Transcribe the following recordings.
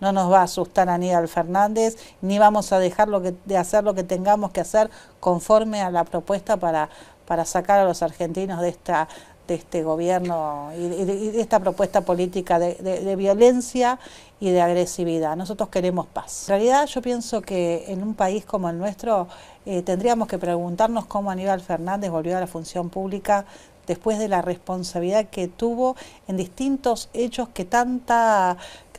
no nos va a asustar Aníbal Fernández, ni vamos a dejar de hacer lo que tengamos que hacer conforme a la propuesta para, para sacar a los argentinos de esta de este gobierno y de, esta propuesta política de, violencia y de agresividad. Nosotros queremos paz. En realidad yo pienso que en un país como el nuestro eh, tendríamos que preguntarnos cómo Aníbal Fernández volvió a la función pública después de la responsabilidad que tuvo en distintos hechos que tanta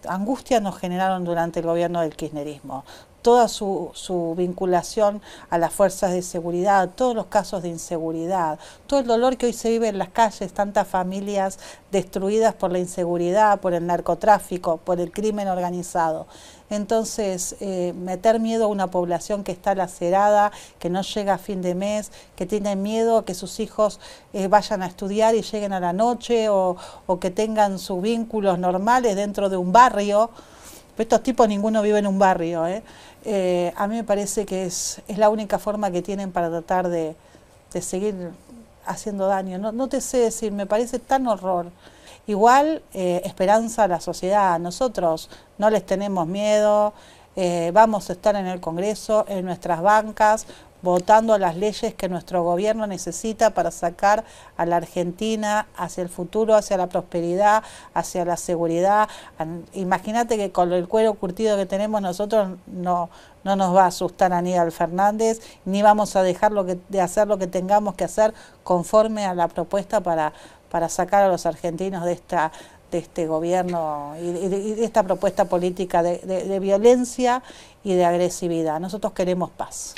angustia nos generaron durante el gobierno del kirchnerismo toda su, su, vinculación a las fuerzas de seguridad, todos los casos de inseguridad, todo el dolor que hoy se vive en las calles, tantas familias destruidas por la inseguridad, por el narcotráfico, por el crimen organizado. Entonces, eh, meter miedo a una población que está lacerada, que no llega a fin de mes, que tiene miedo a que sus hijos eh, vayan a estudiar y lleguen a la noche o, o que tengan sus vínculos normales dentro de un barrio, estos tipos ninguno vive en un barrio. ¿eh? Eh, a mí me parece que es, es, la única forma que tienen para tratar de, seguir haciendo daño. No, te sé decir, me parece tan horror. Igual, eh, esperanza a la sociedad. Nosotros no les tenemos miedo. Eh, vamos a estar en el Congreso, en nuestras bancas, votando las leyes que nuestro gobierno necesita para sacar a la Argentina hacia el futuro, hacia la prosperidad, hacia la seguridad. Imagínate que con el cuero curtido que tenemos nosotros no, no nos va a asustar a Aníbal Fernández, ni vamos a dejar que, de hacer lo que tengamos que hacer conforme a la propuesta para, para sacar a los argentinos de esta de este gobierno y esta propuesta política de violencia y de agresividad. Nosotros queremos paz.